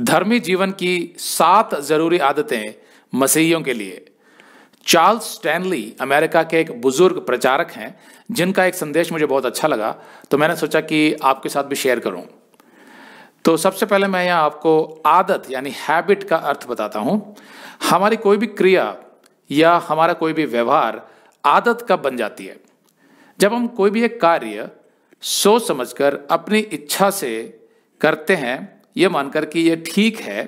धर्मी जीवन की सात जरूरी आदतें मसीहियों के लिए चार्ल्स स्टैनली अमेरिका के एक बुजुर्ग प्रचारक हैं जिनका एक संदेश मुझे बहुत अच्छा लगा तो मैंने सोचा कि आपके साथ भी शेयर करूं तो सबसे पहले मैं यहां आपको आदत यानी हैबिट का अर्थ बताता हूं हमारी कोई भी क्रिया या हमारा कोई भी व्यवहार आदत कब बन जाती है जब हम कोई भी एक कार्य सोच समझकर अपनी इच्छा से करते हैं ये मानकर कि ये ठीक है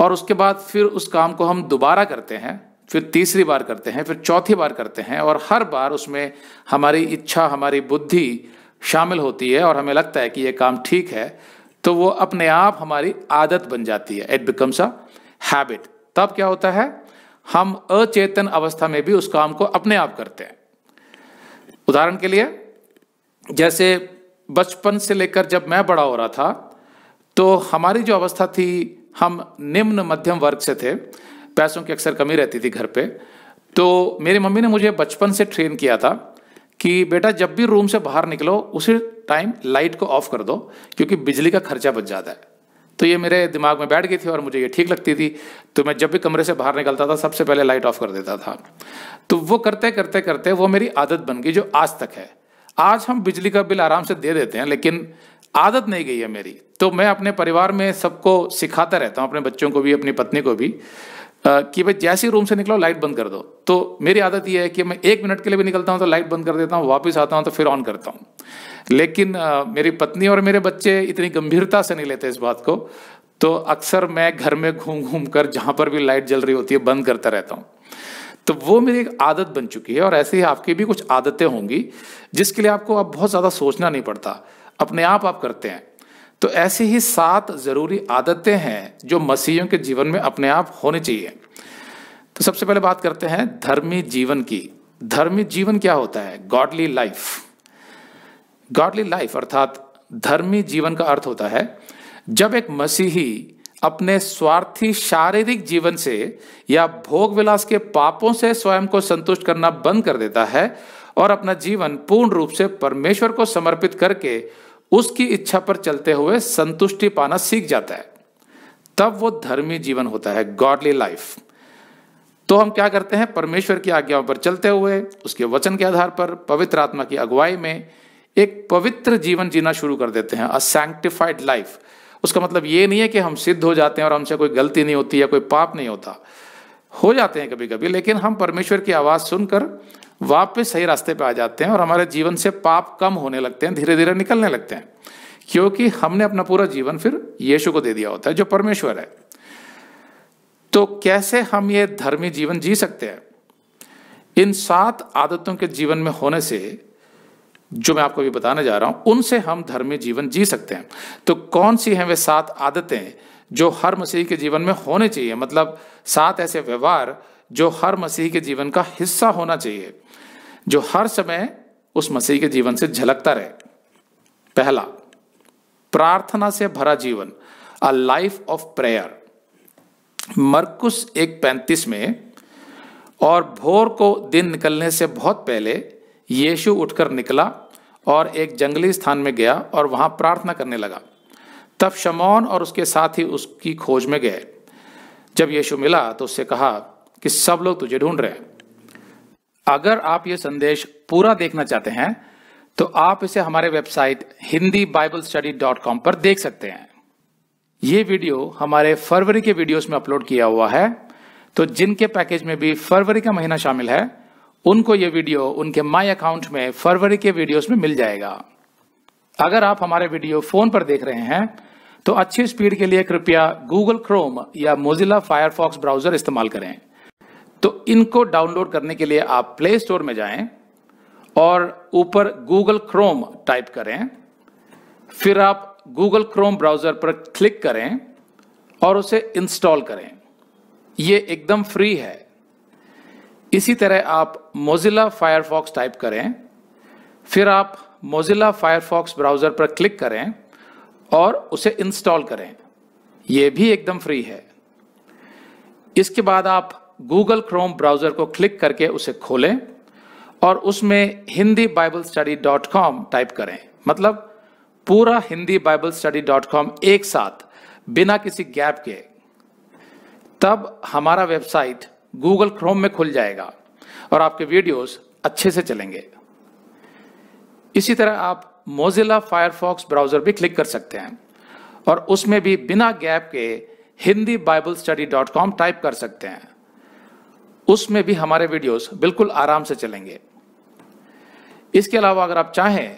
और उसके बाद फिर उस काम को हम दोबारा करते हैं फिर तीसरी बार करते हैं फिर चौथी बार करते हैं और हर बार उसमें हमारी इच्छा हमारी बुद्धि शामिल होती है और हमें लगता है कि ये काम ठीक है तो वो अपने आप हमारी आदत बन जाती है इट बिकम्स अ हैबिट तब क्या होता है हम अचेतन अवस्था में भी उस काम को अपने आप करते हैं उदाहरण के लिए जैसे बचपन से लेकर जब मैं बड़ा हो रहा था तो हमारी जो अवस्था थी हम निम्न मध्यम वर्ग से थे पैसों की अक्सर कमी रहती थी घर पे तो मेरी मम्मी ने मुझे बचपन से ट्रेन किया था कि बेटा जब भी रूम से बाहर निकलो उसी टाइम लाइट को ऑफ कर दो क्योंकि बिजली का खर्चा बच जाता है तो ये मेरे दिमाग में बैठ गई थी और मुझे ये ठीक लगती थी तो मैं जब भी कमरे से बाहर निकलता था सबसे पहले लाइट ऑफ कर देता था तो वो करते करते करते वो मेरी आदत बन गई जो आज तक है आज हम बिजली का बिल आराम से दे देते हैं लेकिन आदत नहीं गई है मेरी तो मैं अपने परिवार में सबको सिखाता रहता हूँ अपने बच्चों को भी अपनी पत्नी को भी कि भाई जैसे ही रूम से निकलो लाइट बंद कर दो तो मेरी आदत यह है कि मैं एक मिनट के लिए भी निकलता हूँ तो लाइट बंद कर देता हूँ वापस आता हूँ तो फिर ऑन करता हूँ लेकिन मेरी पत्नी और मेरे बच्चे इतनी गंभीरता से नहीं लेते इस बात को तो अक्सर मैं घर में घूम घूम कर जहाँ पर भी लाइट जल रही होती है बंद करता रहता हूँ तो वो मेरी एक आदत बन चुकी है और ऐसे ही आपकी भी कुछ आदतें होंगी जिसके लिए आपको अब बहुत ज़्यादा सोचना नहीं पड़ता अपने आप आप करते हैं तो ऐसी ही सात ज़रूरी आदतें हैं जो मसीहियों के जीवन में अपने आप होनी चाहिए तो सबसे पहले बात करते हैं धर्मी जीवन की धर्मी जीवन क्या होता है गॉडली लाइफ गॉडली लाइफ अर्थात धर्मी जीवन का अर्थ होता है जब एक मसीही अपने स्वार्थी शारीरिक जीवन से या भोग विलास के पापों से स्वयं को संतुष्ट करना बंद कर देता है और अपना जीवन पूर्ण रूप से परमेश्वर को समर्पित करके उसकी इच्छा पर चलते हुए संतुष्टि पाना सीख जाता है तब वो धर्मी जीवन होता है गॉडली लाइफ तो हम क्या करते हैं परमेश्वर की आज्ञाओं पर चलते हुए उसके वचन के आधार पर पवित्र आत्मा की अगुवाई में एक पवित्र जीवन जीना शुरू कर देते हैं अ सैंक्टिफाइड लाइफ उसका मतलब ये नहीं है कि हम सिद्ध हो जाते हैं और हमसे कोई गलती नहीं होती या कोई पाप नहीं होता हो जाते हैं कभी कभी लेकिन हम परमेश्वर की आवाज़ सुनकर वापस सही रास्ते पर आ जाते हैं और हमारे जीवन से पाप कम होने लगते हैं धीरे धीरे निकलने लगते हैं क्योंकि हमने अपना पूरा जीवन फिर यीशु को दे दिया होता है जो परमेश्वर है तो कैसे हम ये धर्मी जीवन जी सकते हैं इन सात आदतों के जीवन में होने से जो मैं आपको अभी बताने जा रहा हूं उनसे हम धर्मी जीवन जी सकते हैं तो कौन सी हैं वे सात आदतें जो हर मसीह के जीवन में होने चाहिए मतलब सात ऐसे व्यवहार जो हर मसीह के जीवन का हिस्सा होना चाहिए जो हर समय उस मसीह के जीवन से झलकता रहे पहला प्रार्थना से भरा जीवन अ लाइफ ऑफ प्रेयर मरकुस एक पैंतीस में और भोर को दिन निकलने से बहुत पहले यीशु उठकर निकला और एक जंगली स्थान में गया और वहां प्रार्थना करने लगा तब शमौन और उसके साथ ही उसकी खोज में गए जब यीशु मिला तो उससे कहा कि सब लोग तुझे ढूंढ रहे हैं अगर आप ये संदेश पूरा देखना चाहते हैं तो आप इसे हमारे website Hindi Bible study dot com पर देख सकते हैं ये वीडियो हमारे फरवरी के वीडियोस में अपलोड किया हुआ है तो जिनके पैकेज में भी फरवरी का महीना शामिल है उनको ये वीडियो उनके माई अकाउंट में फरवरी के वीडियोस में मिल जाएगा अगर आप हमारे वीडियो फोन पर देख रहे हैं तो अच्छी स्पीड के लिए कृपया गूगल क्रोम या मोजिला फायरफॉक्स ब्राउजर इस्तेमाल करें तो इनको डाउनलोड करने के लिए आप प्ले स्टोर में जाएं और ऊपर गूगल क्रोम टाइप करें फिर आप गूगल क्रोम ब्राउजर पर क्लिक करें और उसे इंस्टॉल करें यह एकदम फ्री है इसी तरह आप मोजिला फायरफॉक्स टाइप करें फिर आप मोजिला फायरफॉक्स ब्राउज़र पर क्लिक करें और उसे इंस्टॉल करें यह भी एकदम फ्री है इसके बाद आप गूगल क्रोम ब्राउज़र को क्लिक करके उसे खोलें और उसमें Hindi Bible study dot com type करें मतलब पूरा Hindi Bible study dot com एक साथ बिना किसी गैप के तब हमारा वेबसाइट गूगल क्रोम में खुल जाएगा और आपके वीडियोस अच्छे से चलेंगे इसी तरह आप मोजिला फायरफॉक्स ब्राउज़र भी क्लिक कर सकते हैं और उसमें भी बिना गैप के Hindi Bible study dot com type कर सकते हैं उसमें भी हमारे वीडियोस बिल्कुल आराम से चलेंगे इसके अलावा अगर आप चाहें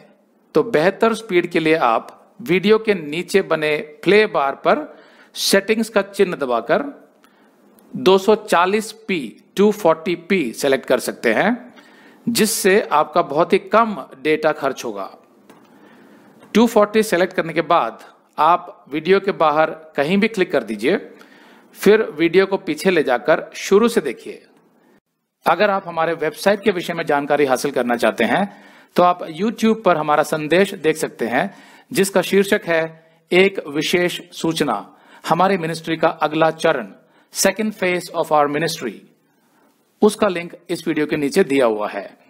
तो बेहतर स्पीड के लिए आप वीडियो के नीचे बने प्ले बार पर सेटिंग्स का चिन्ह दबाकर 240p 240p सेलेक्ट कर सकते हैं जिससे आपका बहुत ही कम डेटा खर्च होगा 240 सेलेक्ट करने के बाद आप वीडियो के बाहर कहीं भी क्लिक कर दीजिए फिर वीडियो को पीछे ले जाकर शुरू से देखिए अगर आप हमारे वेबसाइट के विषय में जानकारी हासिल करना चाहते हैं तो आप YouTube पर हमारा संदेश देख सकते हैं जिसका शीर्षक है एक विशेष सूचना हमारी मिनिस्ट्री का अगला चरण second phase of our ministry उसका लिंक इस वीडियो के नीचे दिया हुआ है